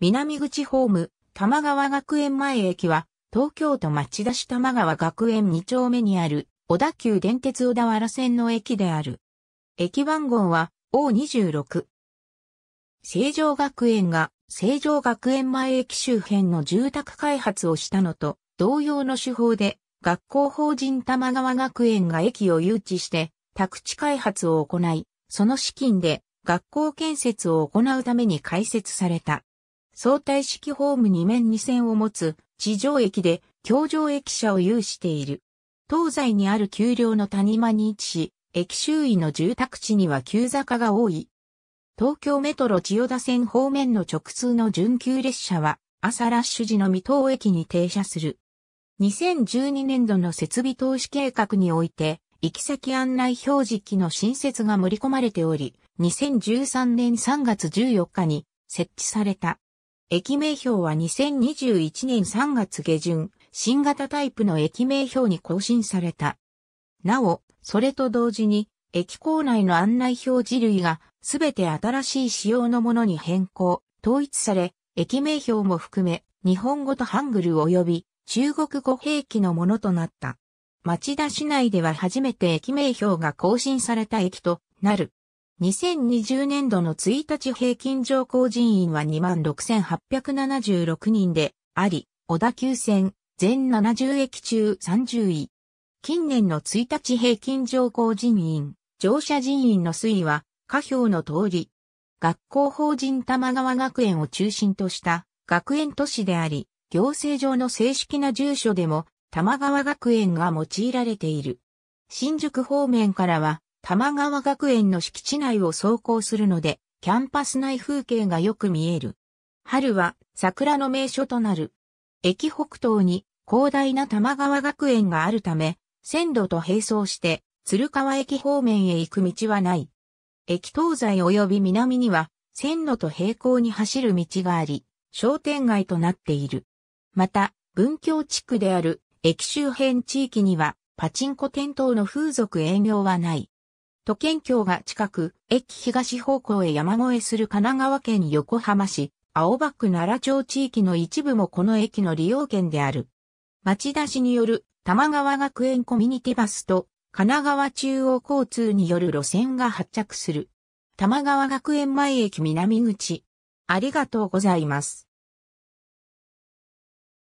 南口ホーム、玉川学園前駅は、東京都町田市玉川学園2丁目にある、小田急電鉄小田原線の駅である。駅番号は O26。成城学園が成城学園前駅周辺の住宅開発をしたのと同様の手法で学校法人玉川学園が駅を誘致して宅地開発を行い、その資金で学校建設を行うために開設された。相対式ホーム2面2線を持つ地上駅で橋上駅舎を有している。東西にある丘陵の谷間に位置し、駅周囲の住宅地には急坂が多い。東京メトロ千代田線方面の直通の準急列車は朝ラッシュ時の未踏駅に停車する。2012年度の設備投資計画において、行き先案内表示機の新設が盛り込まれており、2013年3月14日に設置された。駅名標は2021年3月下旬、新型タイプの駅名標に更新された。なお、それと同時に、駅構内の案内表示類が、すべて新しい仕様のものに変更、統一され、駅名標も含め、日本語とハングル及び、中国語兵器のものとなった。町田市内では初めて駅名標が更新された駅となる。2020年度の1日平均乗降人員は26,876人であり、小田急線全70駅中30位。近年の1日平均乗降人員、乗車人員の推移は、下表の通り。学校法人玉川学園を中心とした学園都市であり、行政上の正式な住所でも玉川学園が用いられている。新宿方面からは、玉川学園の敷地内を走行するので、キャンパス内風景がよく見える。春は桜の名所となる。駅北東に広大な玉川学園があるため、線路と並走して鶴川駅方面へ行く道はない。駅東西及び南には線路と並行に走る道があり、商店街となっている。また、文京地区である駅周辺地域にはパチンコ店等の風俗営業はない。都県境が近く、駅東方向へ山越えする神奈川県横浜市、青葉区奈良町地域の一部もこの駅の利用券である。町田市による玉川学園コミュニティバスと神奈川中央交通による路線が発着する。玉川学園前駅南口。ありがとうございます。